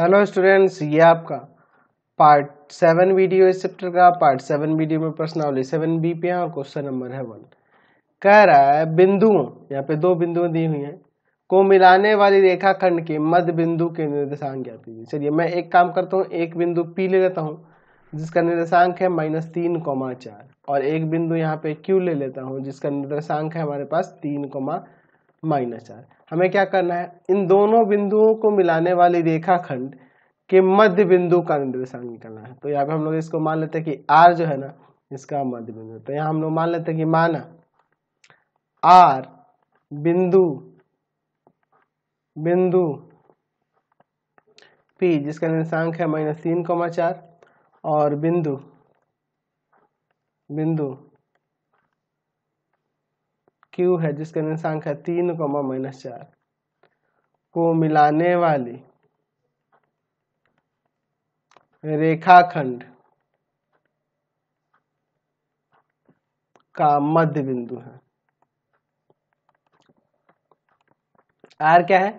hello students ये आपका part seven video इस चैप्टर का पार्ट सेवन वीडियो में प्रश्नावली सेवन बी पे है और क्वेश्चन नंबर है वन कह रहा है बिंदुओं यहाँ पे दो बिंदुएं दी हुई हैं को मिलाने वाली रेखाखंड के मध्य बिंदु के निर्देशांक ज्ञात कीजिए चलिए मैं एक काम करता हूँ एक बिंदु पी ले लेता हूँ जिसका निर्देशांक है माइनस तीन कौमा चार और एक बिंदु यहाँ पे क्यू ले लेता हूँ जिसका निर्देशांक है हमारे पास तीन कौमा माइनस चार हमें क्या करना है इन दोनों बिंदुओं को मिलाने वाली रेखाखंड के मध्य बिंदु का निर्देशांक निकलना है तो यहाँ पे हम लोग इसको मान लेते हैं कि आर जो है ना इसका मध्य बिंदु तो यहाँ हम लोग मान लेते हैं कि माना आर बिंदु बिंदु पी जिसका निर्देशांक है माइनस तीन कौमा चार और बिंदु बिंदु क्यू है जिसका ऋण है तीन कोमा माइनस चार को मिलाने वाली रेखाखंड का मध्य बिंदु है आर क्या है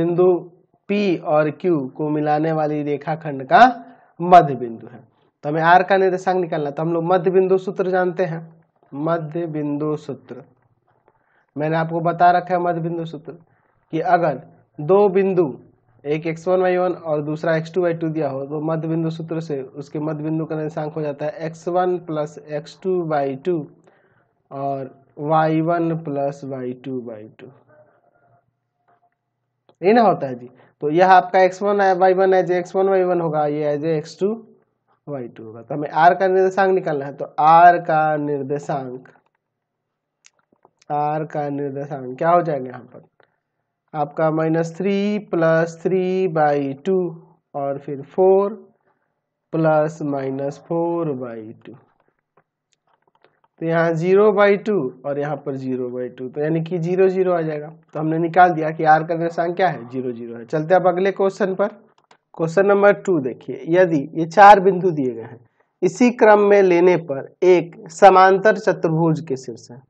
बिंदु P और Q को मिलाने वाली रेखाखंड का मध्य बिंदु है तो हमें R का निर्देशांक निकालना तो हम लोग मध्य बिंदु सूत्र जानते हैं मध्य बिंदु सूत्र मैंने आपको बता रखा है मध्य बिंदु सूत्र कि अगर दो बिंदु एक एक्स वन वाई वन और दूसरा एक्स टू वाई टू दिया हो तो मध्य बिंदु सूत्र से उसके मध्य बिंदु का निशांक हो जाता है x one plus x two by two और y one plus Y two by two ये ना होता है जी तो यह आपका x one Y one as x one Y one होगा ये as x two Y two होगा तो हमें आर का निर्देशांक निकालना है तो आर का निर्देशांक आर का निर्देशांक क्या हो जाएगा यहाँ पर आपका minus three plus three by two और फिर four plus minus four by two तो यहाँ जीरो बाई टू और यहाँ पर जीरो बाई टू तो यानी कि जीरो जीरो आ जाएगा तो हमने निकाल दिया कि आर का निर्देशांक क्या है जीरो जीरो है चलते अब अगले क्वेश्चन पर क्वेश्चन नंबर टू देखिए यदि ये चार बिंदु दिए गए हैं इसी क्रम में लेने पर एक समांतर चतुर्भुज के शीर्ष है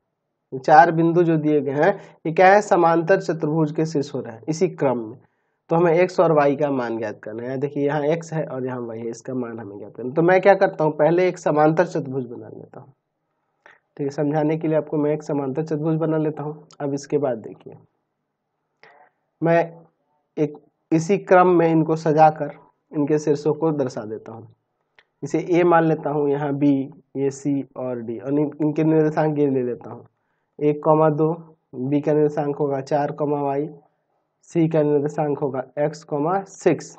चार बिंदु जो दिए गए हैं ये क्या है समांतर चतुर्भुज के शीर्ष हो रहे हैं इसी क्रम में तो हमें एक्स और वाई का मान ज्ञात करना है देखिए यहाँ एक्स है और यहाँ वाई है इसका मान हमें ज्ञात करना तो मैं क्या करता हूँ पहले एक समांतर चतुर्भुज बना लेता हूँ ठीक है समझाने के लिए आपको मैं एक समांतर चतुर्भुज बना लेता हूँ अब इसके बाद देखिए मैं एक इसी क्रम में इनको सजा कर इनके शीर्षों को दर्शा देता हूँ इसे ए मान लेता हूँ यहाँ बी ये सी और डी और इनके निर्देशांक ये ले लेता हूँ एक कॉमा दो बी का निर्देशांक होगा चार कॉमा वाई सी का निर्देशांक होगा एक्स कॉमा सिक्स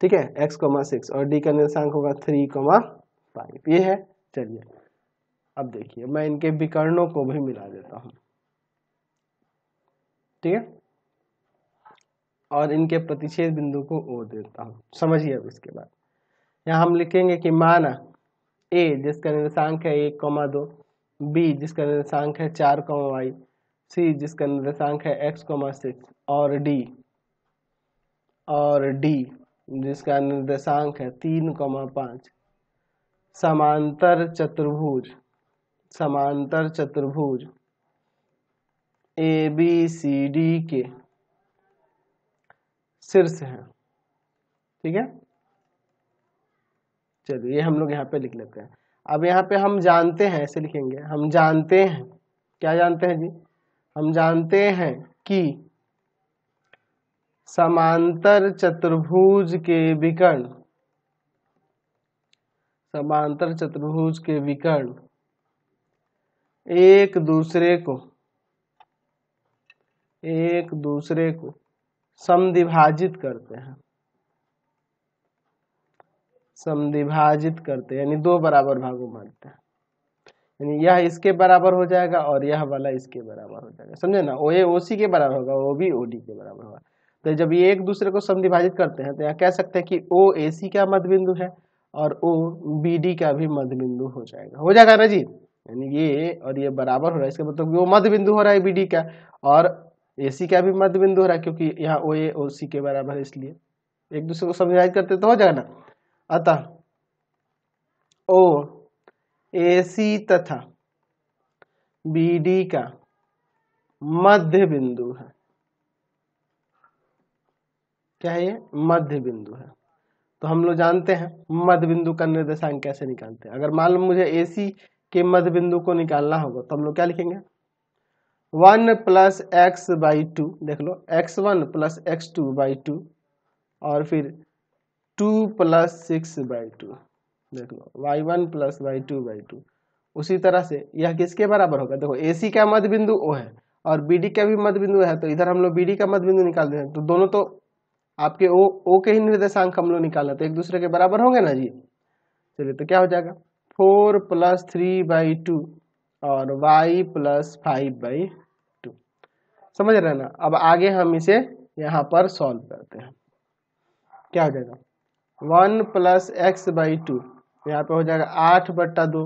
ठीक है एक्स कॉमा सिक्स और डी का निर्देशांक होगा थ्री कॉमा फाइव ये है चलिए अब देखिए मैं इनके विकर्णों को भी मिला देता हूँ ठीक है और इनके प्रतिच्छेद बिंदु को ओ देता हूँ समझिए अब इसके बाद यहाँ हम लिखेंगे कि माना ए जिसका निर्देशांक है एक कॉमा दो बी जिसका निर्देशांक है चार कॉमा वाई सी जिसका निर्देशांक है एक्स कॉमा सिक्स और डी और डी जिसका निर्देशांक है तीन कॉमा पाँच समांतर चतुर्भुज समांतर चतुर्भुज ए बी सी डी के शीर्ष हैं ठीक है चलिए हम लोग यहाँ पे लिख लेते हैं अब यहाँ पे हम जानते हैं ऐसे लिखेंगे हम जानते हैं क्या जानते हैं जी हम जानते हैं कि समांतर चतुर्भुज के विकर्ण समांतर चतुर्भुज के विकर्ण एक दूसरे को एक दूसरे को समद्विभाजित करते हैं समिभाजित करते हैं यानी दो बराबर भागों बांटते हैं यानी यह इसके बराबर हो जाएगा और यह वाला इसके बराबर हो जाएगा समझे ना ओ ए ओ सी के बराबर होगा ओ बी ओ डी के बराबर होगा तो जब ये एक दूसरे को समिभाजित करते हैं तो यहाँ कह सकते हैं कि ओ ए सी का मध्य बिंदु है और ओ बी डी का भी मध्य बिंदु हो जाएगा हो जाएगा ना जी यानी ये और ये बराबर हो रहा है इसका मतलब वो मध्य बिंदु हो रहा है बी डी का और ए सी का भी मध्य बिंदु हो रहा है क्योंकि यहाँ ओ ए ओ सी के बराबर है इसलिए एक दूसरे को समिभाजित करते तो हो जाएगा ना अतः ओ सी तथा बी डी का मध्य बिंदु है क्या है ये मध्य बिंदु है तो हम लोग जानते हैं मध्य बिंदु का निर्देशांक कैसे निकालते हैं अगर मान लो मुझे एसी के मध्य बिंदु को निकालना होगा तो हम लोग क्या लिखेंगे one plus x by two देख लो x one plus x two by two और फिर two plus six by two देख लो y one plus Y two by two उसी तरह से यह किसके बराबर होगा देखो ए सी का मध्य बिंदु ओ है और बी डी का भी मध्य बिंदु है तो इधर हम लोग बी डी का मध्य बिंदु निकाल देते हैं तो दोनों तो आपके ओ ओ के ही निर्देशांक हम लोग निकालना तो एक दूसरे के बराबर होंगे ना जी चलिए तो क्या हो जाएगा four plus three by two और Y plus five by two समझ रहे ना अब आगे हम इसे यहाँ पर सॉल्व करते हैं क्या हो जाएगा one plus x by two यहाँ पे हो जाएगा आठ बट्टा दो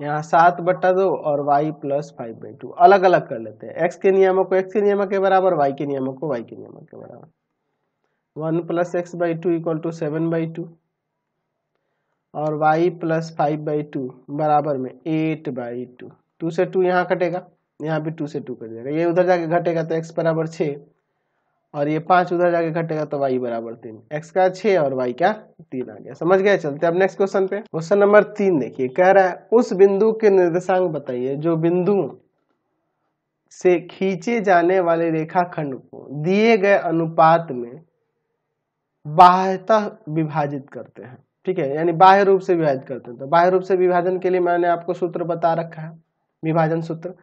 यहाँ सात बट्टा दो और Y plus five by two अलग अलग कर लेते हैं एक्स के नियमों को एक्स के नियामक के बराबर वाई के नियमों को वाई के नियामक के बराबर one plus x by two equal to seven by two और Y plus five by two बराबर में एट बाई टू टू से टू यहाँ कटेगा यहाँ भी टू से टू कट जाएगा ये उधर जाके घटेगा तो एक्स बराबर छः और ये पांच उधर जाके घटेगा तो वाई बराबर तीन एक्स का छह और वाई का तीन आ गया समझ गया चलते अब नेक्स्ट क्वेश्चन पे क्वेश्चन नंबर तीन देखिए कह रहा है उस बिंदु के निर्देशांक बताइए जो बिंदु से खींचे जाने वाले रेखाखंड को दिए गए अनुपात में बाह्यतः विभाजित करते हैं ठीक है यानी बाह्य रूप से विभाजित करते हैं तो बाह्य रूप से विभाजन के लिए मैंने आपको सूत्र बता रखा है विभाजन सूत्र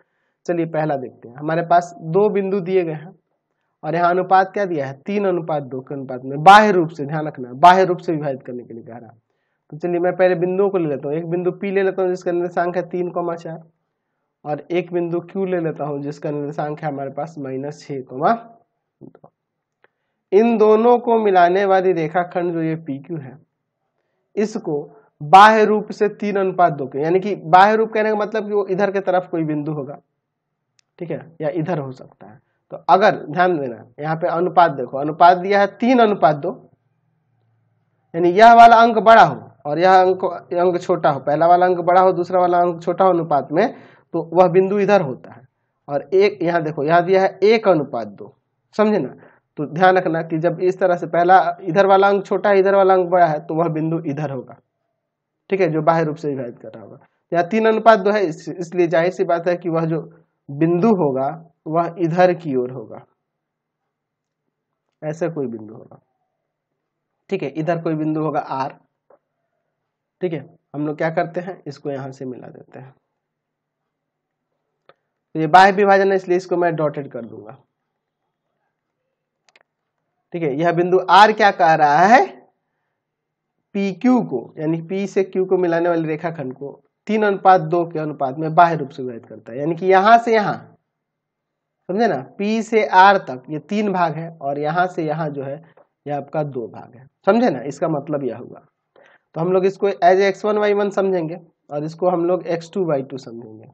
चलिए पहला देखते हैं हमारे पास दो बिंदु दिए गए हैं और यहाँ अनुपात क्या दिया है तीन अनुपात दो के अनुपात में बाह्य रूप से ध्यान रखना बाह्य रूप से विभाजित करने के लिए कह रहा तो चलिए मैं पहले बिंदुओं को ले लेता हूँ एक बिंदु पी ले लेता हूँ जिसका निर्देशांक है तीन कोमा चार और एक बिंदु क्यू ले लेता हूँ जिसका निर्देशांक है हमारे पास माइनस छः दो इन दोनों को मिलाने वाली रेखाखंड जो ये पी क्यू है इसको बाह्य रूप से तीन अनुपात दो के यानी कि बाह्य रूप कहने का मतलब कि वो इधर के तरफ कोई बिंदु होगा ठीक है या इधर हो सकता है तो अगर ध्यान देना यहाँ पे अनुपात देखो अनुपात दिया है तीन अनुपात दो यानी यह वाला अंक बड़ा हो और यह अंक अंक छोटा हो पहला वाला अंक बड़ा हो दूसरा वाला अंक छोटा हो अनुपात में तो वह बिंदु इधर होता है और एक यहाँ देखो यहाँ दिया है एक अनुपात दो समझे ना तो ध्यान रखना कि जब इस तरह से पहला इधर वाला अंक छोटा है इधर वाला अंक बड़ा है तो वह बिंदु इधर होगा ठीक है जो बाह्य रूप से विभाजित कर रहा होगा यहाँ तीन अनुपात दो है इसलिए जाहिर सी बात है कि वह जो बिंदु होगा वह इधर की ओर होगा ऐसा कोई बिंदु होगा ठीक है इधर कोई बिंदु होगा आर ठीक है हम लोग क्या करते हैं इसको यहां से मिला देते हैं तो ये बाह्य विभाजन है इसलिए इसको मैं डॉटेड कर दूंगा ठीक है यह बिंदु आर क्या कह रहा है पी क्यू को यानी पी से क्यू को मिलाने वाली रेखाखंड को तीन अनुपात दो के अनुपात में बाह्य रूप से विभाजित करता है यानी कि यहां से यहां समझे ना पी से आर तक ये तीन भाग है और यहाँ से यहाँ जो है ये आपका दो भाग है समझे ना इसका मतलब यह हुआ तो हम लोग इसको as x one Y one समझेंगे और इसको हम लोग एक्स टू वाई टू समझेंगे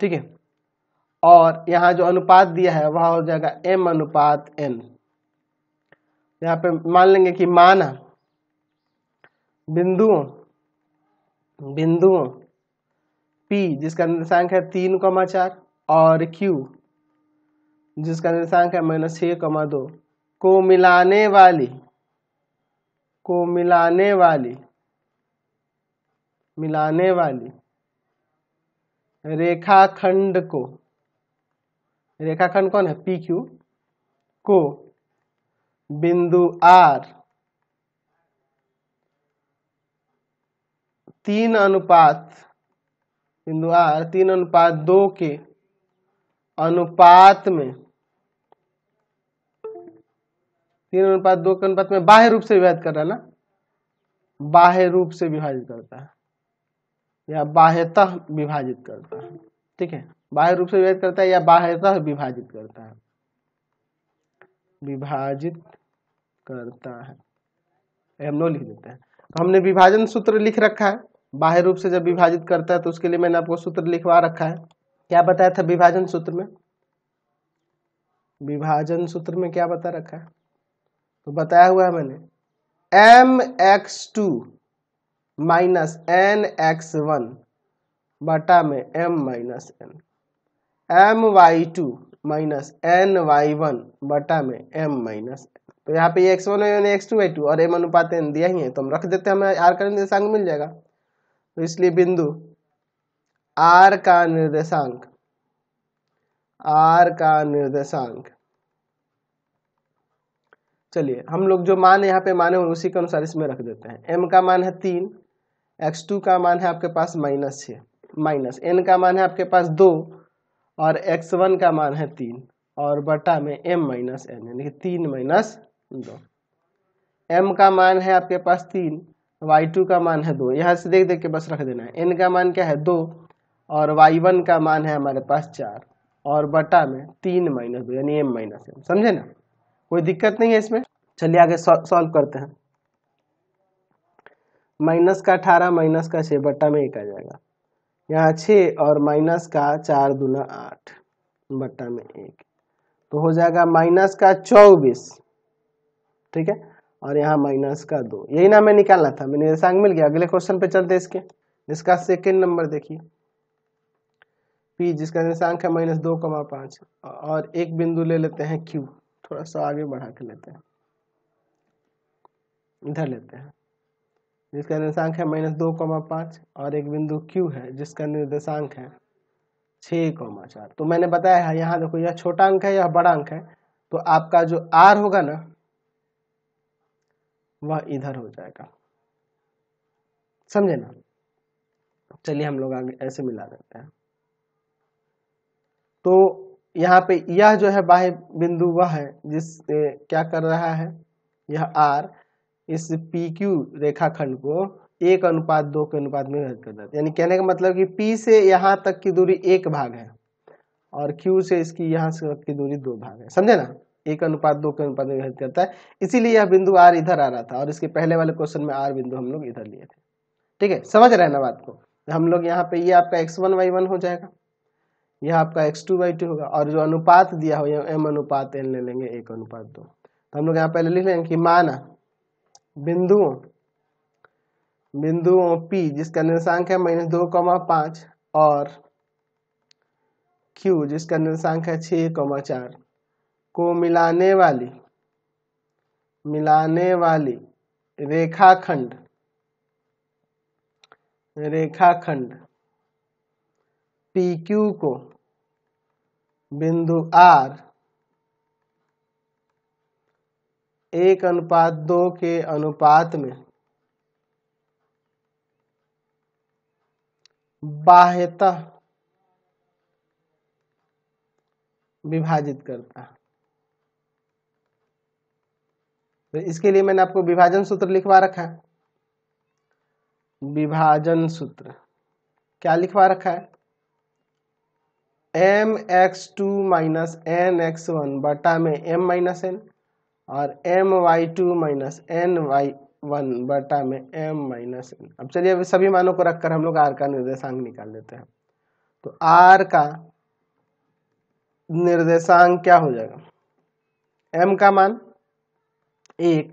ठीक है और यहाँ जो अनुपात दिया है वह हो जाएगा एम अनुपात एन यहाँ पे मान लेंगे कि माना बिंदुओं बिंदुओं पी जिसका निर्देशांक है तीन कौमा चार और Q जिसका निर्देशांक है माइनस छः कमा दो को मिलाने वाली को मिलाने वाली मिलाने वाली रेखाखंड को रेखाखंड कौन है पी क्यू को बिंदु आर तीन अनुपात बिंदु आर तीन अनुपात दो के अनुपात में तीन अनुपात दो के अनुपात में बाह्य रूप से विभाजित कर रहा है ना बाह्य रूप से विभाजित करता है या बाह्यतः विभाजित करता है ठीक है बाह्य रूप से विभाजित करता है या बाह्यतः विभाजित करता है विभाजित करता है हम लोग लिख देते हैं तो हमने विभाजन सूत्र लिख रखा है बाह्य रूप से जब विभाजित करता है तो उसके लिए मैंने आपको सूत्र लिखवा रखा है क्या बताया था विभाजन सूत्र में विभाजन सूत्र में क्या बता रखा है तो बताया हुआ है मैंने M X two minus N X one बटा में M minus N M Y two minus N Y one बटा में एम माइनस तो यहाँ पे X one Y X two Y two और एम अनुपात एन दिया ही है तो हम रख देते हैं हमें आर करंट दिशा मिल जाएगा तो इसलिए बिंदु आर का निर्देशांक आर का निर्देशांक चलिए हम लोग जो मान यहाँ पे माने उसी के अनुसार इसमें रख देते हैं m का मान है तीन एक्स टू का मान है आपके पास माइनस छ माइनस एन का मान है आपके पास दो और एक्स वन का मान है तीन और बटा में एम माइनस एन यानी कि तीन माइनस दो एम का मान है आपके पास तीन वाई टू का मान है दो यहाँ से देख देख के बस रख देना है एन का मान क्या है दो और वाई वन का मान है हमारे पास चार और बटा में तीन माइनस दो यानी एम माइनस एम समझे ना कोई दिक्कत नहीं है इसमें चलिए आगे सॉल्व करते हैं माइनस का अठारह माइनस का छः बटा में एक आ जाएगा यहाँ छः और माइनस का चार दूना आठ बटा में एक तो हो जाएगा माइनस का चौबीस ठीक है और यहाँ माइनस का दो यही ना मैं निकालना था मैंने निशांक मिल गया अगले क्वेश्चन पे चलते इसके इसका सेकेंड नंबर देखिए पी जिसका निशांक है माइनस दो कमा पांच और एक बिंदु ले लेते हैं क्यू थोड़ा सा आगे बढ़ा के लेते हैं इधर लेते हैं जिसका निशांक है माइनस दो कमा पांच और एक बिंदु क्यू है जिसका निर्देशांक है छ कमा चार तो मैंने बताया है यहाँ देखो यह छोटा अंक है यह बड़ा अंक है तो आपका जो आर होगा ना वह इधर हो जाएगा समझे ना चलिए हम लोग आगे ऐसे मिला देते हैं तो यहाँ पे यह जो है बाह्य बिंदु वह है जिस क्या कर रहा है यह आर इस पी क्यू रेखाखंड को एक अनुपात दो के अनुपात में विभाजित कर देता है यानी कहने का मतलब कि पी से यहाँ तक की दूरी एक भाग है और क्यू से इसकी यहाँ से की दूरी दो भाग है समझे ना एक अनुपात दो के अनुपात में विभाजित करता है इसीलिए यह बिंदु आर इधर आ रहा था और इसके पहले वाले क्वेश्चन में आर बिंदु हम लोग इधर लिए थे ठीक है समझ रहे ना बात को हम लोग यहाँ पे ये यह आपका एक्स वन वाई वन हो जाएगा यह आपका एक्स टू बाई टू होगा और जो अनुपात दिया हो यह एम अनुपात एन ले लेंगे एक अनुपात दो तो हम लोग यहाँ पहले लिख लेंगे कि माना बिंदुओं बिंदुओं पी जिसका निर्देशांक है माइनस दो कौमा पाँच और क्यू जिसका निर्देशांक है छः कौमा चार को मिलाने वाली मिलाने वाली रेखाखंड रेखाखंड पी क्यू को बिंदु आर एक अनुपात दो के अनुपात में बाह्यतः विभाजित करता तो इसके लिए मैंने आपको विभाजन सूत्र लिखवा रखा है विभाजन सूत्र क्या लिखवा रखा है M X two minus N X one बटा में एम माइनस एन और M Y two minus N Y one बटा में एम माइनस एन अब चलिए अभी सभी मानों को रखकर हम लोग आर का निर्देशांक निकाल लेते हैं तो आर का निर्देशांक क्या हो जाएगा एम का मान एक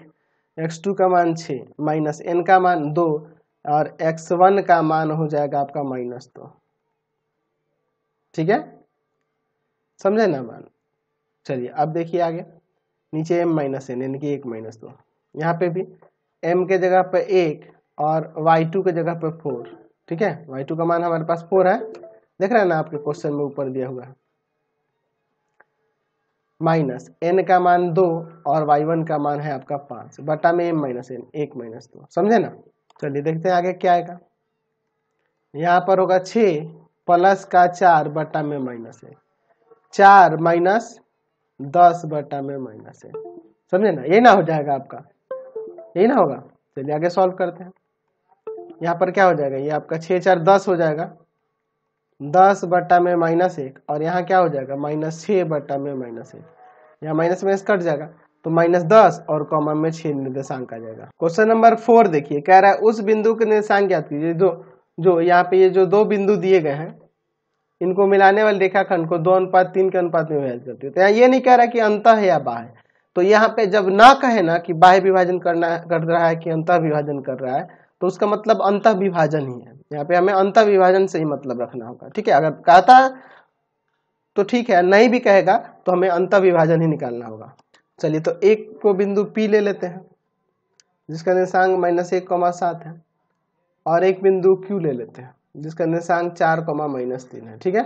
एक्स टू का मान छ माइनस एन का मान दो और एक्स वन का मान हो जाएगा आपका माइनस दो ठीक है समझे ना मान चलिए अब देखिए आगे नीचे एम माइनस एन यानी कि एक माइनस दो यहाँ पे भी एम के जगह पर एक और वाई टू के जगह पर फोर ठीक है वाई टू का मान हमारे पास फोर है देख रहे हैं ना आपके क्वेश्चन में ऊपर दिया हुआ है माइनस एन का मान दो और वाई वन का मान है आपका पांच बटा में एम माइनस एन एक माइनस दो समझे ना चलिए देखते हैं आगे क्या आएगा यहाँ पर होगा छ प्लस का चार बटा में माइनस है चार माइनस दस बटा में माइनस है समझे ना ये ना हो जाएगा आपका यही ना होगा चलिए आगे सॉल्व करते हैं यहाँ पर क्या हो जाएगा ये आपका छः चार दस हो जाएगा दस बटा में माइनस एक और यहाँ क्या हो जाएगा माइनस छः बटा में माइनस एक यहाँ माइनस माइनस कट जाएगा तो माइनस दस और कॉमन में छः निर्देशांक आ जाएगा क्वेश्चन नंबर फोर देखिए कह रहा है उस बिंदु के निर्देशांक याद कीजिए जो जो यहाँ पे ये जो दो बिंदु दिए गए हैं इनको मिलाने वाले रेखाखंड को दो अनुपात तीन के अनुपात में विभाजित करती है तो यहाँ ये नहीं कह रहा कि अंत है या है तो यहाँ पे जब ना कहे ना कि बाह्य विभाजन करना कर रहा है कि अंत विभाजन कर रहा है तो उसका मतलब अंत विभाजन ही है यहाँ पे हमें अंत विभाजन से ही मतलब रखना होगा ठीक है अगर कहता तो ठीक है नहीं भी कहेगा तो हमें अंत विभाजन ही निकालना होगा चलिए तो एक को बिंदु पी ले लेते हैं जिसका निशांग माइनस एक कौमा सात है और एक बिंदु क्यू ले लेते हैं जिसका निशांक चार कोमा माइनस तीन है ठीक है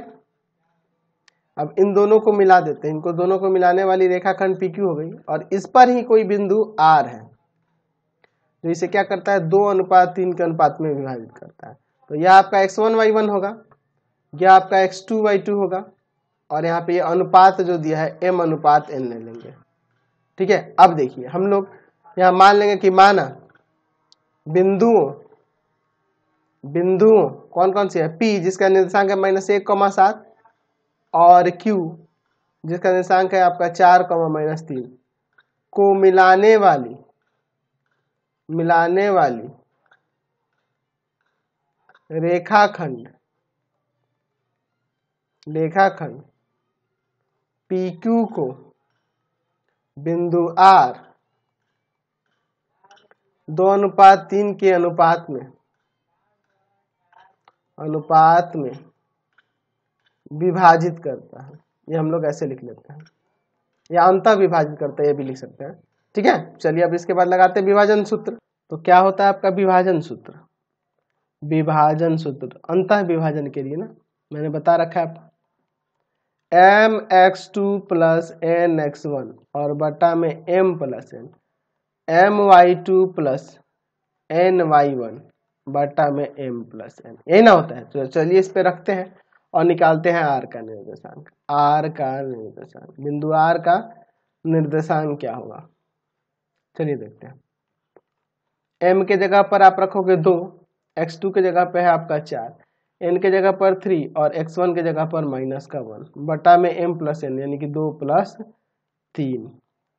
अब इन दोनों को मिला देते हैं इनको दोनों को मिलाने वाली रेखाखंड पी क्यू हो गई और इस पर ही कोई बिंदु आर है जो तो इसे क्या करता है दो अनुपात तीन के अनुपात में विभाजित करता है तो यह आपका एक्स वन वाई वन होगा यह आपका एक्स टू वाई टू होगा और यहाँ पे यह अनुपात जो दिया है एम अनुपात एन ले लेंगे ठीक है अब देखिए हम लोग यहाँ मान लेंगे कि माना बिंदुओं बिंदु कौन कौन से है पी जिसका निर्देशांक है माइनस एक कौमा सात और क्यू जिसका निर्देशांक है आपका चार कौमा माइनस तीन को मिलाने वाली मिलाने वाली रेखाखंड रेखाखंड पी क्यू को बिंदु आर दो अनुपात तीन के अनुपात में अनुपात में विभाजित करता है ये हम लोग ऐसे लिख लेते हैं या अंत विभाजित करता है ये भी लिख सकते हैं ठीक है चलिए अब इसके बाद लगाते हैं विभाजन सूत्र तो क्या होता है आपका विभाजन सूत्र विभाजन सूत्र तो अंत विभाजन के लिए ना मैंने बता रखा है आप M X two plus N X one और बटा में M plus N M Y two plus N Y one बटा में एम प्लस एन यही ना होता है तो चलिए इस पे रखते हैं और निकालते हैं आर का निर्देशांक आर का निर्देशांक बिंदु आर का निर्देशांक क्या होगा चलिए देखते हैं एम के जगह पर आप रखोगे दो एक्स टू के जगह पर है आपका चार एन के जगह पर थ्री और एक्स वन के जगह पर माइनस का वन बटा में एम प्लस एन यानी कि दो प्लस तीन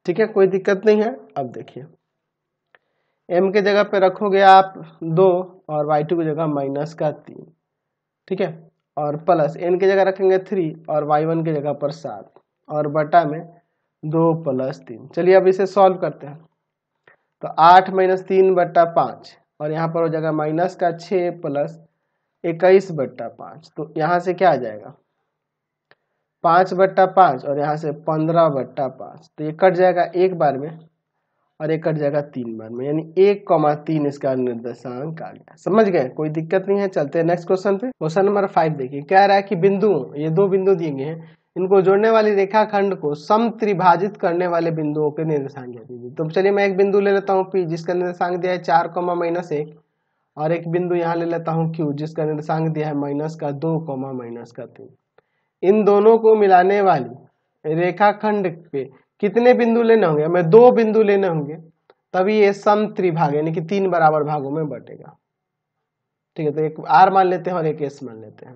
ठीक है कोई दिक्कत नहीं है अब देखिए एम के जगह पे रखोगे आप दो और वाई टू की जगह माइनस का तीन ठीक है और प्लस एन के जगह रखेंगे थ्री और वाई वन की जगह पर सात और बटा में दो प्लस तीन चलिए अब इसे सॉल्व करते हैं तो आठ माइनस तीन बट्टा पाँच और यहाँ पर हो जाएगा माइनस का छः प्लस इक्कीस बट्टा पाँच तो यहाँ से क्या आ जाएगा पाँच बट्टा पाँच और यहाँ से पंद्रह बट्टा पाँच तो ये कट जाएगा एक बार में और एक कट जाएगा तीन बार में यानी एक कॉमा तीन इसका निर्देशांक आ गया समझ गए कोई दिक्कत नहीं है चलते हैं नेक्स्ट क्वेश्चन पे क्वेश्चन नंबर फाइव देखिए कह रहा है कि बिंदु ये दो बिंदु दिए गए हैं इनको जोड़ने वाली रेखाखंड को सम त्रिभाजित करने वाले बिंदुओं के निर्देशांक दे दीजिए तो चलिए मैं एक बिंदु ले लेता हूँ पी जिसका निर्देशांक दिया है चार कॉमा माइनस एक और एक बिंदु यहाँ ले लेता हूँ क्यू जिसका निर्देशांक दिया है माइनस का दो कॉमा माइनस का तीन इन दोनों को मिलाने वाली रेखाखंड पे कितने बिंदु लेने होंगे हमें दो बिंदु लेने होंगे तभी ये सम त्रिभाग यानी कि तीन बराबर भागों में बटेगा ठीक है तो एक आर मान लेते हैं और एक एस मान लेते हैं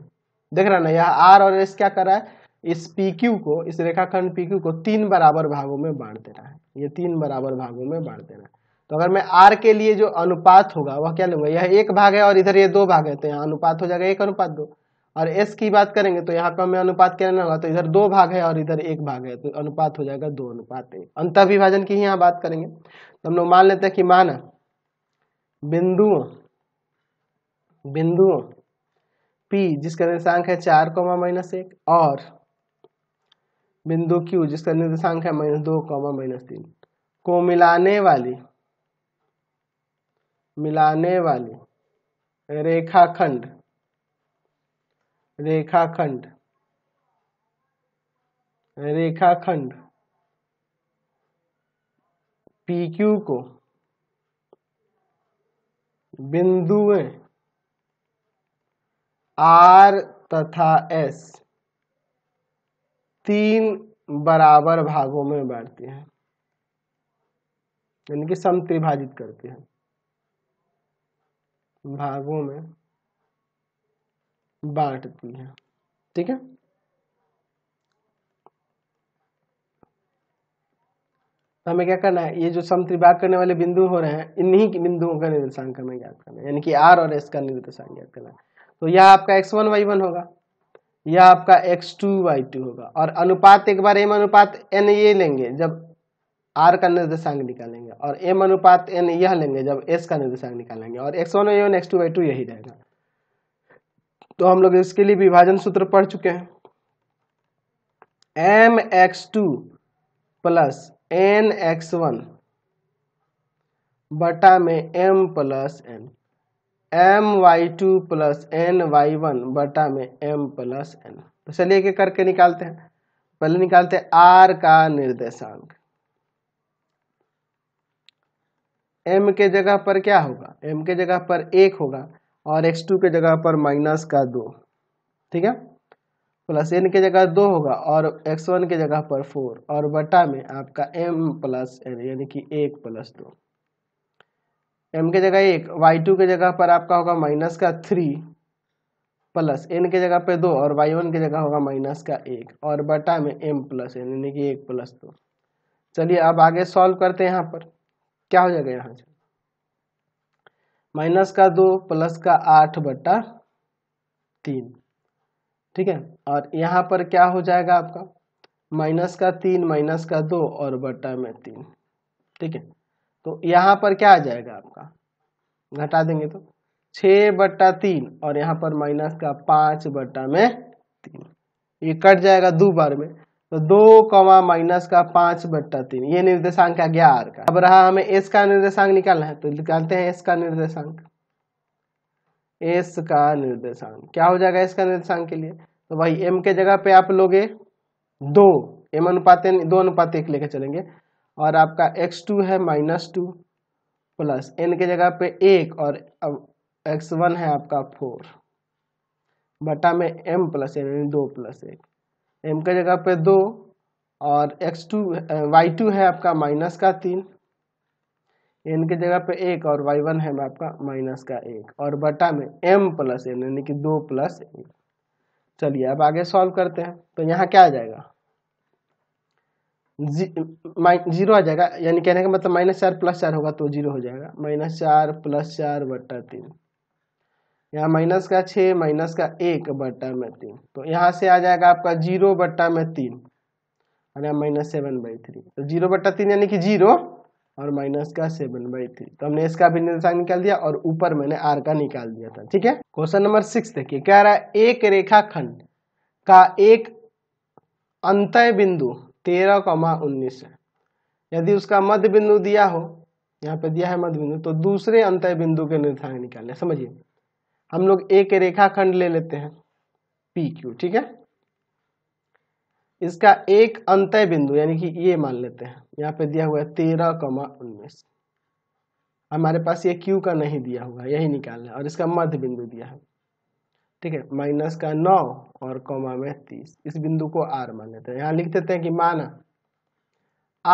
देख रहे ना यह आर और एस क्या कर रहा है इस पी क्यू को इस रेखाखंड पी क्यू को तीन बराबर भागों में बांट दे रहा है ये तीन बराबर भागों में बांट दे रहा है तो अगर मैं आर के लिए जो अनुपात होगा वह क्या लूंगा यह एक भाग है और इधर ये दो भाग है तो यहाँ अनुपात हो जाएगा एक अनुपात दो और एस की बात करेंगे तो यहाँ पर हमें अनुपात कहना होगा तो इधर दो भाग है और इधर एक भाग है तो अनुपात हो जाएगा दो अनुपात एक अंत विभाजन की यहाँ बात करेंगे तो हम लोग मान लेते हैं कि मान बिंदु बिंदु P जिसका निर्देशांक है चार कौमा माइनस एक और बिंदु Q जिसका निर्देशांक है माइनस दो कौमा माइनस तीन को मिलाने वाली मिलाने वाली रेखाखंड रेखाखंड रेखाखंड PQ को बिंदुए R तथा S तीन बराबर भागों में बांटती है यानी कि समत्रिभाजित करती हैं भागों में बांट दी है ठीक है तो हमें क्या करना है ये जो समत्रिभाग करने वाले बिंदु हो रहे हैं इन्हीं बिंदुओं का निर्देशांक हमें ज्ञात करना है यानी कि आर और एस का निर्देशांक ज्ञात करना है तो यह आपका एक्स वन वाई वन होगा यह आपका एक्स टू वाई टू होगा और अनुपात एक बार एम अनुपात एन ये लेंगे जब आर का निर्देशांक निकालेंगे और एम अनुपात एन यह लेंगे जब एस का निर्देशांक निकालेंगे और X one Y one X two Y two यही रहेगा तो हम लोग इसके लिए विभाजन सूत्र पढ़ चुके हैं M X two plus N X one बटा में M plus N M Y two plus N Y one बटा में एम प्लस एन तो चलिए के करके निकालते हैं पहले निकालते हैं आर का निर्देशांक एम के जगह पर क्या होगा एम के जगह पर एक होगा और एक्स टू के जगह पर माइनस का दो ठीक है प्लस एन के जगह दो होगा और एक्स वन के जगह पर फोर और बटा में आपका एम प्लस एन यानी कि एक प्लस दो एम के जगह एक वाई टू के जगह पर आपका होगा माइनस का थ्री प्लस एन के जगह पे दो और वाई वन के जगह होगा माइनस का एक और बटा में एम प्लस एन यानी कि एक प्लस दो चलिए अब आगे सॉल्व करते हैं यहाँ पर क्या हो जाएगा यहाँ से माइनस का दो प्लस का आठ बट्टा तीन ठीक है और यहाँ पर क्या हो जाएगा आपका माइनस का तीन माइनस का दो और बट्टा में तीन ठीक है तो यहाँ पर क्या आ जाएगा आपका घटा देंगे तो छ बट्टा तीन और यहाँ पर माइनस का पांच बट्टा में तीन ये कट जाएगा दो बार में तो दो कमा माइनस का पांच बट्टा तीन ये निर्देशांक आ गया आर का अब रहा हमें एस का निर्देशांक निकालना है तो निकालते हैं एस का निर्देशांक एस का निर्देशांक क्या हो जाएगा इसका निर्देशांक के लिए तो भाई एम के जगह पे आप लोगे दो एम अनुपात दो अनुपात एक लेके चलेंगे और आपका एक्स टू है माइनस टू प्लस एन के जगह पे एक और अब एक्स वन है आपका फोर बटा में एम प्लस एन दो प्लस एक एम का जगह पे दो और एक्स टू वाई टू है आपका माइनस का तीन एन के जगह पे एक और वाई वन है आपका माइनस का एक और बटा में एम प्लस एन यानी कि दो प्लस एक चलिए अब आगे सॉल्व करते हैं तो यहाँ क्या आ जाएगा जी, जीरो आ जाएगा यानी कहने का मतलब माइनस चार प्लस चार होगा तो जीरो हो जाएगा माइनस चार प्लस चार बट्टा तीन यहाँ माइनस का छः माइनस का एक बट्टा में तीन तो यहाँ से आ जाएगा आपका जीरो बट्टा में तीन और यहाँ माइनस सेवन बाई थ्री तो जीरो बट्टा तीन यानी कि जीरो और माइनस का सेवन बाई थ्री तो हमने इसका भी निर्देशांक निकाल दिया और ऊपर मैंने आर का निकाल दिया था ठीक है क्वेश्चन नंबर सिक्स देखिए कह रहा है एक रेखा खंड का एक अंत बिंदु तेरह कमा उन्नीस है यदि उसका मध्य बिंदु दिया हो यहाँ पे दिया है मध्य बिंदु तो दूसरे अंत बिंदु के निर्धारण निकालने समझिए हम लोग एक रेखाखंड ले लेते हैं पी क्यू ठीक है इसका एक अंतय बिंदु यानी कि ये मान लेते हैं यहाँ पे दिया हुआ है तेरह कमा उन्नीस हमारे पास ये क्यू का नहीं दिया हुआ है यही निकालना और इसका मध्य बिंदु दिया है ठीक है माइनस का नौ और कॉमा में तीस इस बिंदु को आर मान लेते हैं यहाँ लिख देते हैं कि माना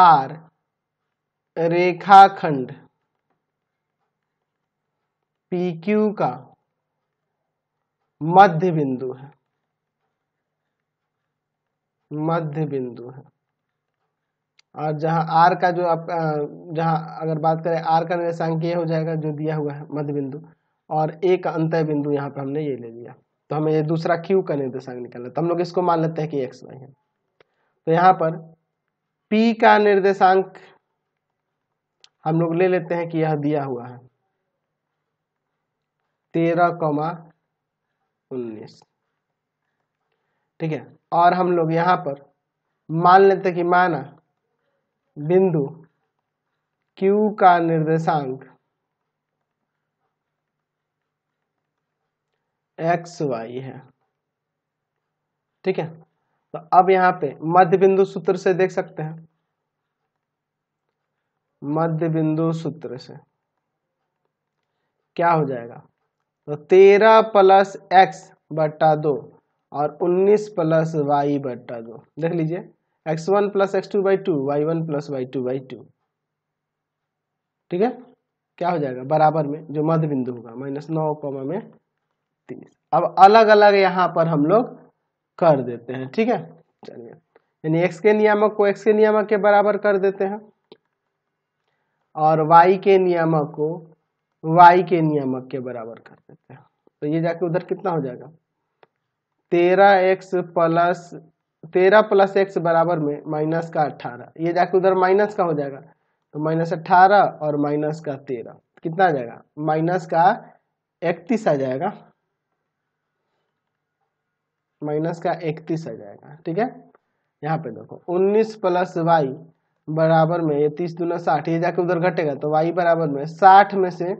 आर रेखाखंड पी क्यू का मध्य बिंदु है मध्य बिंदु है और जहां आर का जो आप जहां अगर बात करें आर का निर्देशांक ये हो जाएगा जो दिया हुआ है मध्य बिंदु और ए का अंत बिंदु यहाँ पे हमने ये ले लिया तो हमें ये दूसरा क्यू का निर्देशांक निकालना तो हम लोग इसको मान लेते हैं कि एक्स वाई है तो यहाँ पर पी का निर्देशांक हम लोग ले लेते हैं कि यह दिया हुआ है तेरह कौमा उन्नीस ठीक है और हम लोग यहां पर मान लेते कि माना बिंदु Q का निर्देशांक एक्स वाई है ठीक है तो अब यहां पे मध्य बिंदु सूत्र से देख सकते हैं मध्य बिंदु सूत्र से क्या हो जाएगा तो तेरह प्लस एक्स बट्टा दो और उन्नीस प्लस वाई बट्टा दो देख लीजिए X one plus x two by two Y one plus Y two by two ठीक है क्या हो जाएगा बराबर में जो मध्य बिंदु होगा माइनस नौ कॉमा में तीस अब अलग अलग यहाँ पर हम लोग कर देते हैं ठीक है चलिए यानी एक्स के नियामक को एक्स के नियामक के बराबर कर देते हैं और वाई के नियामक को वाई के नियामक के बराबर कर देते हैं तो ये जाके उधर कितना हो जाएगा तेरह एक्स प्लस तेरह प्लस एक्स बराबर में माइनस का अट्ठारह ये जाके उधर माइनस का हो जाएगा तो माइनस अट्ठारह और माइनस का तेरह कितना आ जाएगा माइनस का इकतीस आ जाएगा माइनस का इकतीस आ जाएगा ठीक है यहाँ पे देखो उन्नीस प्लस वाई बराबर में ये तीस दूना साठ ये जाके उधर घटेगा तो वाई बराबर में साठ में से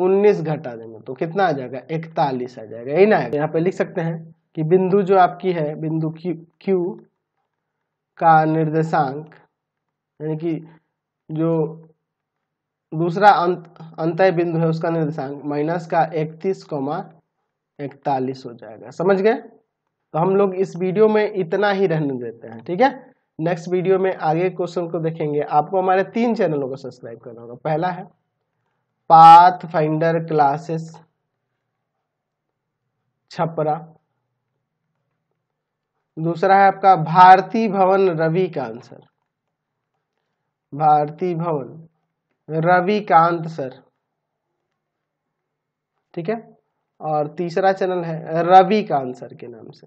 उन्नीस घटा देंगे तो कितना आ जाएगा इकतालीस आ जाएगा यही ना आएगा यहाँ पे लिख सकते हैं कि बिंदु जो आपकी है बिंदु क्यू का निर्देशांक यानी कि जो दूसरा अंत अंत बिंदु है उसका निर्देशांक माइनस का इकतीस कॉमा इकतालीस हो जाएगा समझ गए तो हम लोग इस वीडियो में इतना ही रहने देते हैं ठीक है नेक्स्ट वीडियो में आगे क्वेश्चन को देखेंगे आपको हमारे तीन चैनलों को सब्सक्राइब करना होगा पहला है पाथ फाइंडर क्लासेस छपरा दूसरा है आपका भारती भवन रवि का आंसर भारती भवन रवि कांत सर ठीक है और तीसरा चैनल है रवि का आंसर के नाम से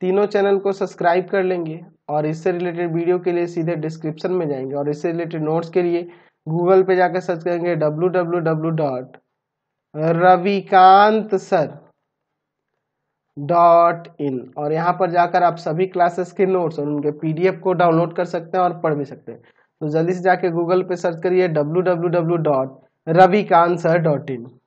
तीनों चैनल को सब्सक्राइब कर लेंगे और इससे रिलेटेड वीडियो के लिए सीधे डिस्क्रिप्शन में जाएंगे और इससे रिलेटेड नोट्स के लिए गूगल पे जाकर सर्च करेंगे W W W dot Ravikant sir dot in और यहाँ पर जाकर आप सभी क्लासेस के नोट्स और उनके पीडीएफ को डाउनलोड कर सकते हैं और पढ़ भी सकते हैं तो जल्दी से जाके गूगल पे सर्च करिए W W W dot Ravikant sir dot इन